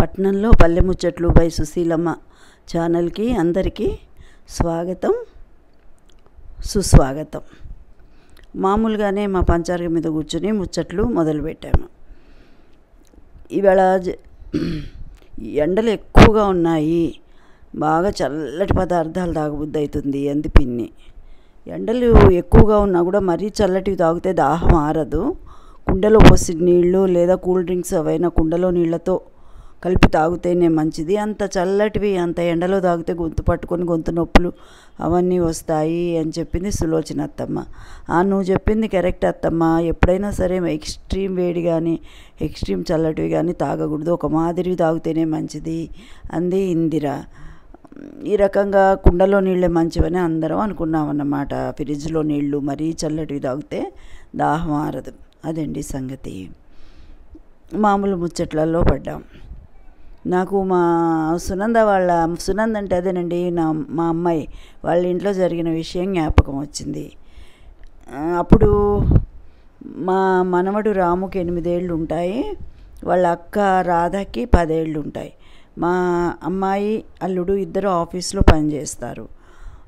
పట్నంలో పల్లె ముచ్చట్లు బై సుశీలమ్మ ఛానల్కి అందరికీ స్వాగతం సుస్వాగతం మామూలుగానే మా పంచార్గ మీద కూర్చొని ముచ్చట్లు మొదలుపెట్టాము ఇవాళ ఎండలు ఎక్కువగా ఉన్నాయి బాగా చల్లటి పదార్థాలు తాగబుద్ధి అవుతుంది అంది పిన్ని ఎండలు ఎక్కువగా ఉన్నా కూడా మరీ చల్లటివి తాగితే దాహం ఆరదు కుండలో పోసి నీళ్ళు లేదా కూల్ డ్రింక్స్ అవైనా కుండలో నీళ్లతో కలిపి తాగితేనే మంచిది అంత చల్లటివి అంత ఎండలో తాగితే గొంతు పట్టుకొని గొంతు నొప్పులు అవన్నీ వస్తాయి అని చెప్పింది సులోచన అత్తమ్మ ఆ నువ్వు చెప్పింది కరెక్ట్ అత్తమ్మ ఎప్పుడైనా సరే ఎక్స్ట్రీమ్ వేడి కానీ ఎక్స్ట్రీమ్ చల్లటివి కానీ తాగకూడదు ఒక మాదిరివి తాగితేనే మంచిది అంది ఇందిరా ఈ రకంగా కుండలో నీళ్ళే మంచివని అందరం అనుకున్నాం అన్నమాట ఫ్రిడ్జ్లో నీళ్లు మరీ చల్లటివి తాగితే దాహం ఆరదు అదండి సంగతి మామూలు ముచ్చట్లలో పడ్డాం నాకు మా సునంద వాళ్ళ సునంద అంటే అదేనండి నా మా అమ్మాయి వాళ్ళ ఇంట్లో జరిగిన విషయం జ్ఞాపకం వచ్చింది అప్పుడు మా మనవడు రాముకి ఎనిమిదేళ్ళు ఉంటాయి వాళ్ళ అక్క రాధకి పదేళ్ళు ఉంటాయి మా అమ్మాయి అల్లుడు ఇద్దరు ఆఫీస్లో పనిచేస్తారు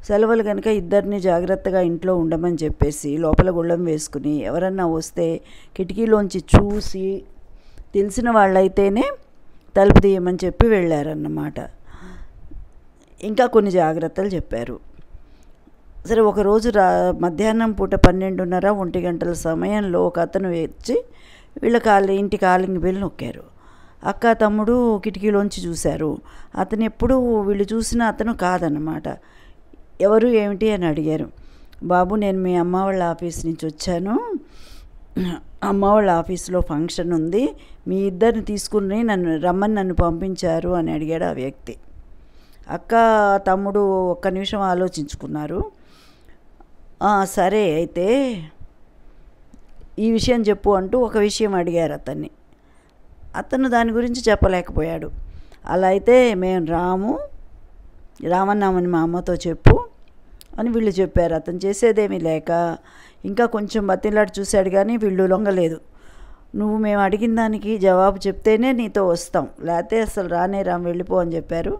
సెలవులు కనుక ఇద్దరిని జాగ్రత్తగా ఇంట్లో ఉండమని చెప్పేసి లోపల గుళ్ళం వేసుకుని ఎవరన్నా వస్తే కిటికీలోంచి చూసి తెలిసిన వాళ్ళైతేనే తలుపు తీయమని చెప్పి వెళ్ళారన్నమాట ఇంకా కొన్ని జాగ్రత్తలు చెప్పారు సరే ఒకరోజు రా మధ్యాహ్నం పూట పన్నెండున్నర ఒంటి గంటల సమయంలో ఒక అతను వచ్చి వీళ్ళ కాలి ఇంటి కాలింగ్ బిల్ నొక్కారు అక్క తమ్ముడు కిటికీలోంచి చూశారు అతను ఎప్పుడు వీళ్ళు చూసిన అతను కాదన్నమాట ఎవరు ఏమిటి అని అడిగారు బాబు నేను మీ అమ్మ వాళ్ళ ఆఫీస్ నుంచి వచ్చాను అమ్మ వాళ్ళ ఆఫీస్లో ఫంక్షన్ ఉంది మీ ఇద్దరిని తీసుకుని నన్ను రమ్మని నన్ను పంపించారు అని అడిగాడు ఆ వ్యక్తి అక్క తమ్ముడు ఒక్క నిమిషం ఆలోచించుకున్నారు సరే అయితే ఈ విషయం చెప్పు అంటూ ఒక విషయం అడిగారు అతన్ని అతను దాని గురించి చెప్పలేకపోయాడు అలా అయితే మేము రాము రామన్నామని మా అమ్మతో చెప్పు అని వీళ్ళు చెప్పారు అతను చేసేదేమీ లేక ఇంకా కొంచెం బతిలాడు చూశాడు కానీ వీళ్ళు లొంగలేదు నువ్వు మేము అడిగిన దానికి జవాబు చెప్తేనే నీతో వస్తాం లేకపోతే అసలు రానే రామ్ వెళ్ళిపో అని చెప్పారు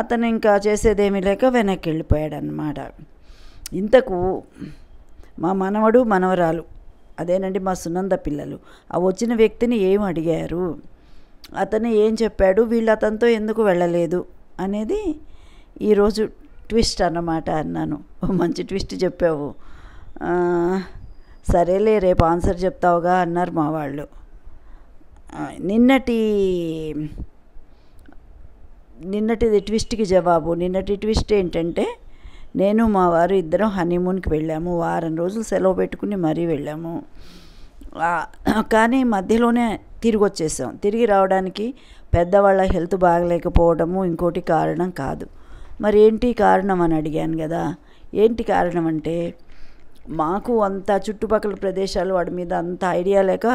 అతను ఇంకా చేసేదేమీ లేక వెనక్కి వెళ్ళిపోయాడు అనమాట ఇంతకు మా మనవడు మనవరాలు అదేనండి మా సునంద పిల్లలు ఆ వచ్చిన వ్యక్తిని ఏం అడిగారు అతను ఏం చెప్పాడు వీళ్ళు అతనితో ఎందుకు వెళ్ళలేదు అనేది ఈరోజు ట్విస్ట్ అన్నమాట అన్నాను మంచి ట్విస్ట్ చెప్పావు సరేలే రేపు ఆన్సర్ చెప్తావుగా అన్నారు మా వాళ్ళు నిన్నటి నిన్నటిది ట్విస్ట్కి జవాబు నిన్నటి ట్విస్ట్ ఏంటంటే నేను మా వారు ఇద్దరం హనీమూన్కి వెళ్ళాము వారం రోజులు సెలవు పెట్టుకుని మరీ వెళ్ళాము కానీ మధ్యలోనే తిరిగి వచ్చేసాం తిరిగి రావడానికి పెద్దవాళ్ళ హెల్త్ బాగలేకపోవడము ఇంకోటి కారణం కాదు మరి ఏంటి కారణం అని అడిగాను కదా ఏంటి కారణం అంటే మాకు అంత చుట్టుపక్కల ప్రదేశాలు వాడి మీద అంత ఐడియా లేక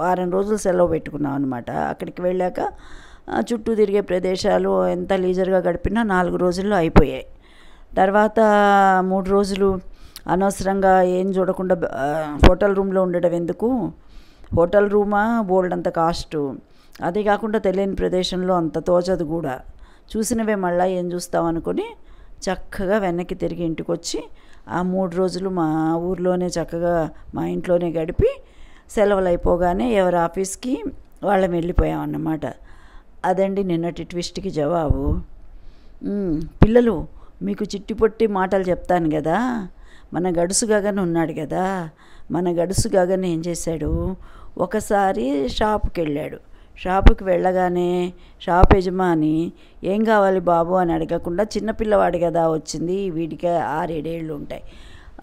వారం రోజులు సెలవు పెట్టుకున్నాం అనమాట అక్కడికి వెళ్ళాక చుట్టూ తిరిగే ప్రదేశాలు ఎంత లీజర్గా గడిపినా నాలుగు రోజుల్లో అయిపోయాయి తర్వాత మూడు రోజులు అనవసరంగా ఏం చూడకుండా హోటల్ రూమ్లో ఉండడం ఎందుకు హోటల్ రూమా బోల్డ్ అంత కాస్టు అదే కాకుండా తెలియని ప్రదేశంలో అంత తోచదు కూడా చూసినవే మళ్ళీ ఏం చూస్తామనుకొని అనుకుని చక్కగా వెనక్కి తిరిగి ఇంటికి వచ్చి ఆ మూడు రోజులు మా ఊర్లోనే చక్కగా మా ఇంట్లోనే గడిపి సెలవులు అయిపోగానే ఎవరి ఆఫీస్కి వాళ్ళం వెళ్ళిపోయామన్నమాట అన్నమాట అదండి నిన్నటి ట్విస్ట్కి జవాబు పిల్లలు మీకు చిట్టి పొట్టి మాటలు చెప్తాను కదా మన గడుసు గగన్ ఉన్నాడు కదా మన గడుసు గగన్ ఏం చేశాడు ఒకసారి షాప్కి వెళ్ళాడు షాపుకి వెళ్ళగానే షాప్ యజమాని ఏం కావాలి బాబు అని అడగకుండా చిన్నపిల్లవాడు కదా వచ్చింది వీడికి ఆరేడేళ్ళు ఉంటాయి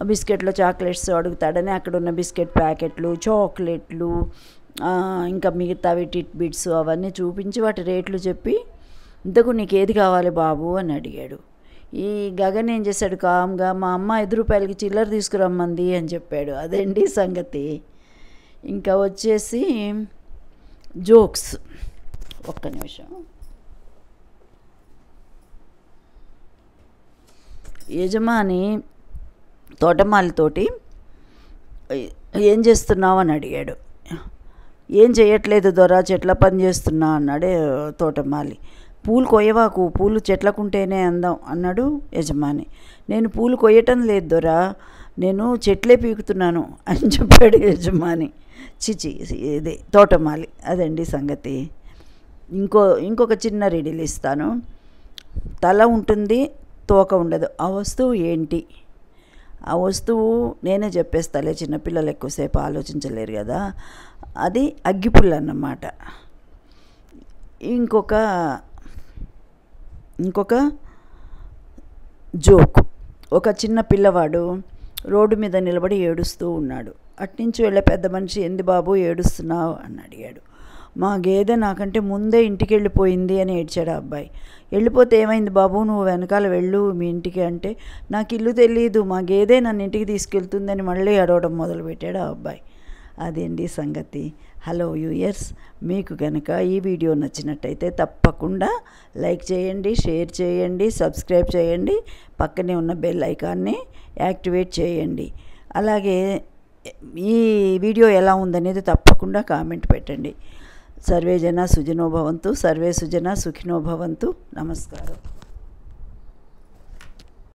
బిస్కెట్లో చాక్లెట్స్ అడుగుతాడని అక్కడ ఉన్న బిస్కెట్ ప్యాకెట్లు చాక్లెట్లు ఇంకా మిగతావి టిట్ బిట్స్ అవన్నీ చూపించి వాటి రేట్లు చెప్పి ఇంతకు నీకు ఏది కావాలి బాబు అని అడిగాడు ఈ గగన్ ఏం చేశాడు కామ్గా మా అమ్మ ఐదు రూపాయలకి చిల్లర తీసుకురమ్మంది అని చెప్పాడు అదండి సంగతి ఇంకా వచ్చేసి జోక్స్ ఒక్క నిమిషం యజమాని తోటమాలితోటి ఏం చేస్తున్నావు అని అడిగాడు ఏం చేయట్లేదు దొరా చెట్ల పని చేస్తున్నా అన్నాడు తోటమాలి పూలు కొయ్యవాకు పూలు చెట్లకుంటేనే అందం అన్నాడు యజమాని నేను పూలు కొయ్యటం లేదు దొరా నేను చెట్లే పీకుతున్నాను అని చెప్పాడు యజమాని చిచి ఇది తోటమాలి అదండి సంగతి ఇంకో ఇంకొక చిన్న రెడీలు ఇస్తాను తల ఉంటుంది తోక ఉండదు ఆ వస్తువు ఏంటి ఆ వస్తువు నేనే చెప్పేస్తాలే చిన్నపిల్లలు ఎక్కువసేపు ఆలోచించలేరు కదా అది అగ్గిపుల్ల అన్నమాట ఇంకొక ఇంకొక జోక్ ఒక చిన్న పిల్లవాడు రోడ్డు మీద నిలబడి ఏడుస్తూ ఉన్నాడు అట్నుంచి వెళ్ళే పెద్ద మనిషి ఎందు బాబు ఏడుస్తున్నావు అని అడిగాడు మా గేదె నాకంటే ముందే ఇంటికి వెళ్ళిపోయింది అని ఏడ్చాడు అబ్బాయి వెళ్ళిపోతే ఏమైంది బాబు నువ్వు వెనకాల వెళ్ళు మీ ఇంటికి అంటే నాకు ఇల్లు తెలియదు మా గేదె నన్ను ఇంటికి తీసుకెళ్తుందని మళ్ళీ అడవడం మొదలుపెట్టాడు ఆ అబ్బాయి అదేంటి సంగతి హలో యూయర్స్ మీకు కనుక ఈ వీడియో నచ్చినట్టయితే తప్పకుండా లైక్ చేయండి షేర్ చేయండి సబ్స్క్రైబ్ చేయండి పక్కనే ఉన్న బెల్ ఐకాన్ని యాక్టివేట్ చేయండి అలాగే ఈ వీడియో ఎలా ఉందనేది తప్పకుండా కామెంట్ పెట్టండి సర్వే జన సుజనోభవంతు సర్వే సుజన సుఖినోభవంతు నమస్కారం